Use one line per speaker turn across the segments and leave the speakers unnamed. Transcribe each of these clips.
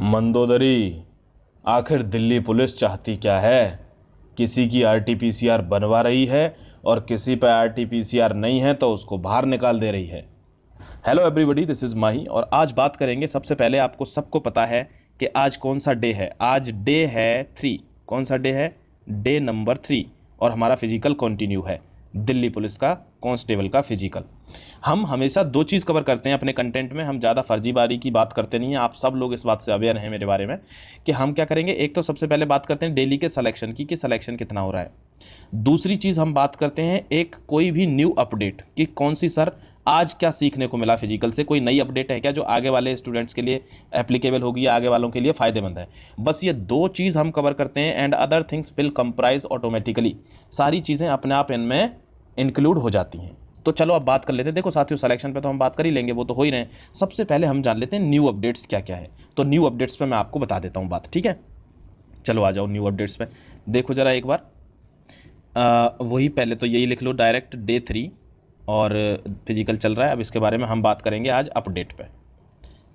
मंदोदरी आखिर दिल्ली पुलिस चाहती क्या है किसी की आरटीपीसीआर बनवा रही है और किसी पर आरटीपीसीआर नहीं है तो उसको बाहर निकाल दे रही है hello everybody this is Mahi और आज बात करेंगे सबसे पहले आपको सबको पता है कि आज कौन सा डे है आज डे है थ्री कौन सा डे है डे नंबर थ्री और हमारा फिजिकल कंटिन्यू है दिल्ली पुलिस का कॉन्स्टेबल का फिजिकल हम हमेशा दो चीज़ कवर करते हैं अपने कंटेंट में हम ज़्यादा फर्जीबारी की बात करते नहीं हैं आप सब लोग इस बात से अवेयर हैं मेरे बारे में कि हम क्या करेंगे एक तो सबसे पहले बात करते हैं डेली के सलेक्शन की कि सलेक्शन कितना हो रहा है दूसरी चीज़ हम बात करते हैं एक कोई भी न्यू अपडेट कि कौन सी सर आज क्या सीखने को मिला फिजिकल से कोई नई अपडेट है क्या जो आगे वाले स्टूडेंट्स के लिए एप्लीकेबल होगी आगे वालों के लिए फ़ायदेमंद है बस ये दो चीज़ हम कवर करते हैं and other things will comprise automatically सारी चीज़ें अपने आप इनमें इंक्लूड हो जाती हैं तो चलो अब बात कर लेते हैं देखो साथियों सिलेक्शन पे तो हम बात कर ही लेंगे वो तो हो ही रहे हैं सबसे पहले हम जान लेते हैं न्यू अपडेट्स क्या क्या है तो न्यू अपडेट्स पर मैं आपको बता देता हूँ बात ठीक है चलो आ जाओ न्यू अपडेट्स पर देखो ज़रा एक बार वही पहले तो यही लिख लो डायरेक्ट डे थ्री और फिजिकल चल रहा है अब इसके बारे में हम बात करेंगे आज अपडेट पर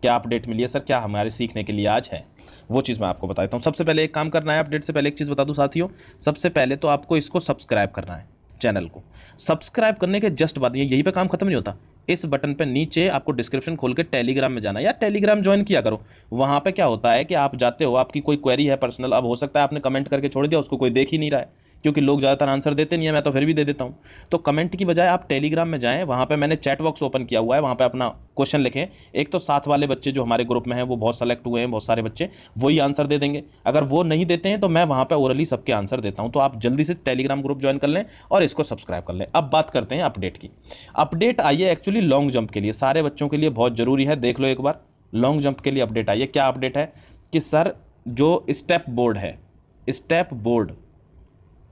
क्या अपडेट मिली है सर क्या हमारे सीखने के लिए आज है वो चीज़ मैं आपको बता देता हूँ सबसे पहले एक काम करना है अपडेट से पहले एक चीज़ बता दूँ साथियों सबसे पहले तो आपको इसको सब्सक्राइब करना है चैनल को सब्सक्राइब करने के जस्ट बाद ये यही पे काम खत्म नहीं होता इस बटन पे नीचे आपको डिस्क्रिप्शन खोल के टेलीग्राम में जाना या टेलीग्राम ज्वाइन किया करो वहाँ पे क्या होता है कि आप जाते हो आपकी कोई क्वेरी है पर्सनल अब हो सकता है आपने कमेंट करके छोड़ दिया उसको कोई देख ही नहीं रहा है क्योंकि लोग ज़्यादातर आंसर देते नहीं है मैं तो फिर भी दे देता हूँ तो कमेंट की बजाय आप टेलीग्राम में जाएँ वहाँ पर मैंने चैट बॉक्स ओपन किया हुआ है वहाँ पर अपना क्वेश्चन लिखें एक तो साथ वाले बच्चे जो हमारे ग्रुप में हैं वो बहुत सेलेक्ट हुए हैं बहुत सारे बच्चे वही आंसर दे देंगे अगर वो नहीं देते हैं तो मैं वहाँ पर ओरली सबके आंसर देता हूँ तो आप जल्दी से टेलीग्राम ग्रुप ज्वाइन कर लें और इसको सब्सक्राइब कर लें अब बात करते हैं अपडेट की अपडेट आई है एक्चुअली लॉन्ग जंप के लिए सारे बच्चों के लिए बहुत ज़रूरी है देख लो एक बार लॉन्ग जंप के लिए अपडेट आई है क्या अपडेट है कि सर जो स्टेप बोर्ड है स्टेप बोर्ड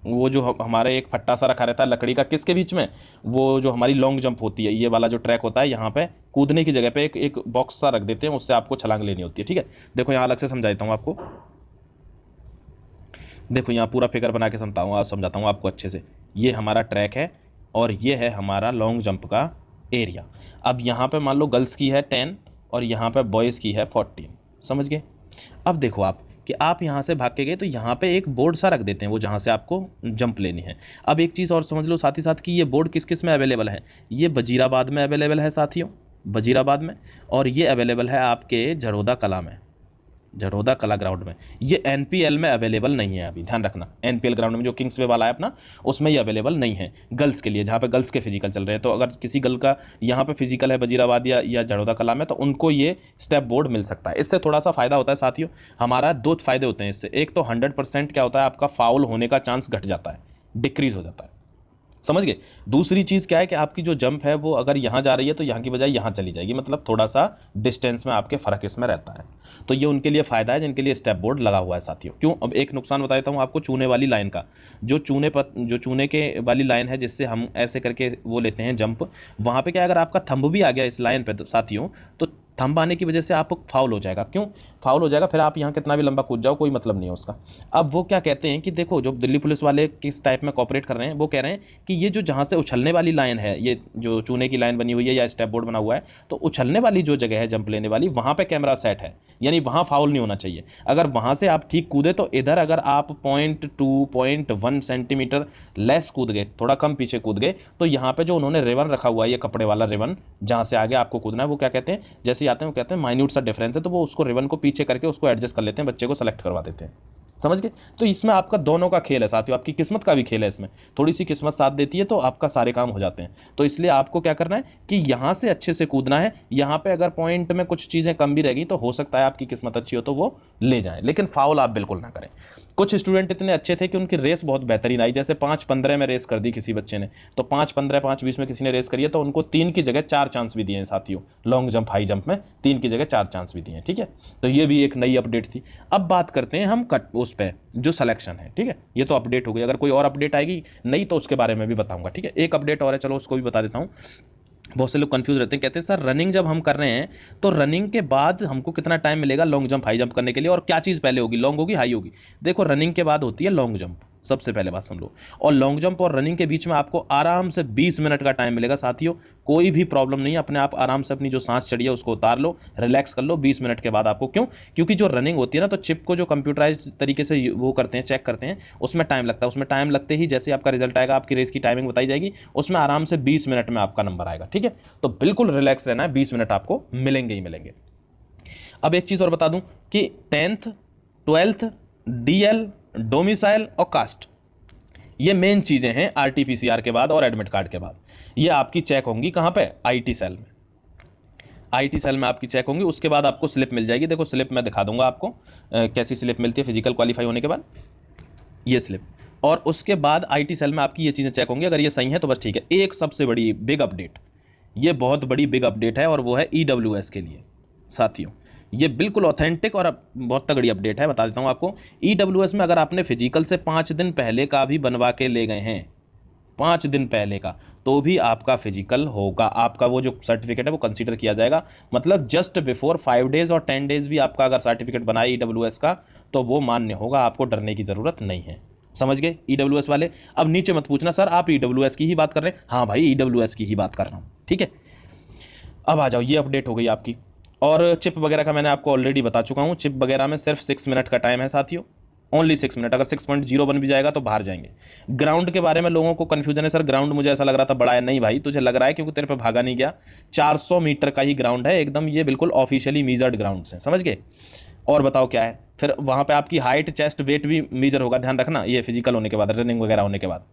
वो जो हमारे एक फट्टा सा रखा रहता है लकड़ी का किसके बीच में वो जो हमारी लॉन्ग जंप होती है ये वाला जो ट्रैक होता है यहाँ पे कूदने की जगह पे एक एक बॉक्स सा रख देते हैं उससे आपको छलांग लेनी होती है ठीक है देखो यहाँ अलग से समझाता हूँ आपको देखो यहाँ पूरा फिगर बना के समझता हूँ समझाता हूँ आपको अच्छे से ये हमारा ट्रैक है और ये है हमारा लॉन्ग जंप का एरिया अब यहाँ पर मान लो गर्ल्स की है टेन और यहाँ पर बॉयज़ की है फोर्टीन समझ गए अब देखो आप कि आप यहाँ से भाग के गए तो यहाँ पे एक बोर्ड सा रख देते हैं वो जहाँ से आपको जंप लेनी है अब एक चीज़ और समझ लो साथ ही साथ कि ये बोर्ड किस किस में अवेलेबल है ये वजीराबाद में अवेलेबल है साथियों वजीराबाद में और ये अवेलेबल है आपके झरोदा कला में झड़ौदा कला ग्राउंड में ये एन में अवेलेबल नहीं है अभी ध्यान रखना एन ग्राउंड में जो किंग्स वे वाला है अपना उसमें ये अवेलेबल नहीं है गर्ल्स के लिए जहाँ पर गर्ल्स के फिजिकल चल रहे हैं तो अगर किसी गर्ल का यहाँ पर फिजिकल है वजीराबाद या या जड़ौदा कला में तो उनको ये स्टेप बोर्ड मिल सकता है इससे थोड़ा सा फ़ायदा होता है साथियों हमारा दो फायदे होते हैं इससे एक तो हंड्रेड क्या होता है आपका फाउल होने का चांस घट जाता है डिक्रीज़ हो जाता है समझ गए दूसरी चीज़ क्या है कि आपकी जो जंप है वो अगर यहाँ जा रही है तो यहाँ की बजाय यहाँ चली जाएगी मतलब थोड़ा सा डिस्टेंस में आपके फ़र्क इसमें रहता है तो ये उनके लिए फ़ायदा है जिनके लिए स्टेप बोर्ड लगा हुआ है साथियों क्यों अब एक नुकसान बता देता हूँ आपको चूने वाली लाइन का जो चूने पर जो चूने के वाली लाइन है जिससे हम ऐसे करके वो लेते हैं जंप वहाँ पर क्या अगर आपका थंब भी आ गया इस लाइन पर तो साथियों तो थंब आने की वजह से आप फाउल हो जाएगा क्यों फाउल हो जाएगा फिर आप यहाँ कितना भी लंबा कूद जाओ कोई मतलब नहीं है उसका अब वो क्या कहते हैं कि देखो जो दिल्ली पुलिस वाले किस टाइप में कॉपरेट कर रहे हैं वो कह रहे हैं कि ये जो जहाँ से उछलने वाली लाइन है ये जो चूने की लाइन बनी हुई है या स्टेप बोर्ड बना हुआ है तो उछलने वाली जो जगह है जंप लेने वाली वहाँ पर कैमरा सेट है यानी वहाँ फाउल नहीं होना चाहिए अगर वहाँ से आप ठीक कूदे तो इधर अगर आप point two point one centimetre less कूद गए थोड़ा कम पीछे कूद गए तो यहाँ पर जो उन्होंने रेवन रखा हुआ है ये कपड़े वाला रेवन जहाँ से आगे आपको कूदना है वो क्या कहते हैं जैसे आते हैं वो कहते हैं माइन्यूट सा डिफरेंस है तो वो उसको रिबन को पीछे करके उसको एडजस्ट कर लेते हैं बच्चे को सेलेक्ट करवा देते हैं समझ गए तो इसमें आपका दोनों का खेल है साथियों आपकी किस्मत का भी खेल है इसमें थोड़ी सी किस्मत साथ देती है तो आपका सारे काम हो जाते हैं तो इसलिए आपको क्या करना है कि यहाँ से अच्छे से कूदना है यहाँ पे अगर पॉइंट में कुछ चीज़ें कम भी रहेगी तो हो सकता है आपकी किस्मत अच्छी हो तो वो ले जाए लेकिन फाउल आप बिल्कुल ना करें कुछ स्टूडेंट इतने अच्छे थे कि उनकी रेस बहुत बेहतरीन आई जैसे पाँच पंद्रह में रेस कर दी किसी बच्चे ने तो पाँच पंद्रह पाँच बीस में किसी ने रेस करी है तो उनको तीन की जगह चार चांस भी दिए हैं साथियों लॉन्ग जंप हाई जंप में तीन की जगह चार चांस भी दिए हैं ठीक है तो ये भी एक नई अपडेट थी अब बात करते हैं हम कट उस उस पर जो सलेक्शन है ठीक है ये तो अपडेट हो गई अगर कोई और अपडेट आएगी नहीं तो उसके बारे में भी बताऊँगा ठीक है एक अपडेट और है चलो उसको भी बता देता हूँ बहुत से लोग कंफ्यूज रहते हैं कहते हैं सर रनिंग जब हम कर रहे हैं तो रनिंग के बाद हमको कितना टाइम मिलेगा लॉन्ग जंप हाई जंप करने के लिए और क्या चीज़ पहले होगी लॉन्ग होगी हाई होगी देखो रनिंग के बाद होती है लॉन्ग जंप सबसे पहले बात सुन लो और लॉन्ग जंप और रनिंग के बीच में आपको आराम से 20 मिनट का टाइम मिलेगा साथियों कोई भी प्रॉब्लम नहीं है अपने आप आराम से अपनी जो सांस चढ़ी है उसको उतार लो रिलैक्स कर लो 20 मिनट के बाद आपको क्यों क्योंकि जो रनिंग होती है ना तो चिप को जो कंप्यूटराइज तरीके से वो करते हैं चेक करते हैं उसमें टाइम लगता है उसमें टाइम लगते ही जैसे आपका रिजल्ट आएगा आपकी रेस की टाइमिंग बताई जाएगी उसमें आराम से बीस मिनट में आपका नंबर आएगा ठीक है तो बिल्कुल रिलैक्स रहना है बीस मिनट आपको मिलेंगे ही मिलेंगे अब एक चीज़ और बता दूँ कि tenth twelfth D L domicile और कास्ट ये मेन चीज़ें हैं आर के बाद और एडमिट कार्ड के बाद ये आपकी चेक होंगी कहाँ पे आईटी सेल में आईटी सेल में आपकी चेक होंगी उसके बाद आपको स्लिप मिल जाएगी देखो स्लिप मैं दिखा दूंगा आपको आ, कैसी स्लिप मिलती है फिजिकल क्वालिफाई होने के बाद ये स्लिप और उसके बाद आईटी सेल में आपकी ये चीज़ें चेक होंगी अगर ये सही है तो बस ठीक है एक सबसे बड़ी बिग अपडेट ये बहुत बड़ी बिग अपडेट है और वो है ई e के लिए साथियों ये बिल्कुल ऑथेंटिक और बहुत तगड़ी अपडेट है बता देता हूँ आपको ई e में अगर आपने फिजिकल से पाँच दिन पहले का भी बनवा के ले गए हैं पाँच दिन पहले का तो भी आपका फिजिकल होगा आपका वो जो सर्टिफिकेट है वो कंसीडर किया जाएगा मतलब जस्ट बिफोर फाइव डेज़ और टेन डेज़ भी आपका अगर सर्टिफिकेट बनाए ई का तो वो मान्य होगा आपको डरने की ज़रूरत नहीं है समझ गए ई e वाले अब नीचे मत पूछना सर आप ई e की ही बात कर रहे हैं हाँ भाई ई की ही बात कर रहा हूँ ठीक है अब आ जाओ ये अपडेट हो गई आपकी और चिप वगैरह का मैंने आपको ऑलरेडी बता चुका हूँ चिप वगैरह में सिर्फ सिक्स मिनट का टाइम है साथियों ओनली सिक्स मिनट अगर सिक्स पॉइंट जीरो बन भी जाएगा तो बाहर जाएंगे ग्राउंड के बारे में लोगों को कन्फ्यूजन है सर ग्राउंड मुझे ऐसा लग रहा था बड़ा है नहीं भाई तुझे लग रहा है क्योंकि तेरे पे भागा नहीं गया 400 मीटर का ही ग्राउंड है एकदम ये बिल्कुल ऑफिशियली मीजर्ड ग्राउंड है समझ गए और बताओ क्या है फिर वहाँ पर आपकी हाइट चेस्ट वेट भी मीजर होगा ध्यान रखना ये फिजिकल होने के बाद रनिंग वगैरह होने के बाद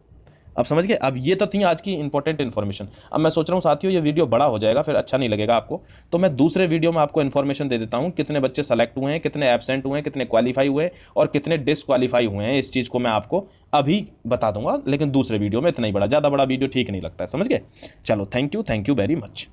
अब समझ गए अब ये तो थी आज की इंपॉर्टेंट इन्फॉर्मेशन अब मैं सोच रहा हूँ साथियों ये वीडियो बड़ा हो जाएगा फिर अच्छा नहीं लगेगा आपको तो मैं दूसरे वीडियो में आपको इन्फॉर्मेशन दे देता हूँ कितने बच्चे सेलेक्ट हुए हैं कितने एबसेंट हुए हैं कितने क्वालिफाई हुए हैं और कितने डिसक्वालीफाई हुए हैं इस चीज़ को मैं आपको अभी बता दूंगा लेकिन दूसरे वीडियो में इतना ही बड़ा ज़्यादा बड़ा वीडियो ठीक नहीं लगता है समझ गए चलो thank you thank you very much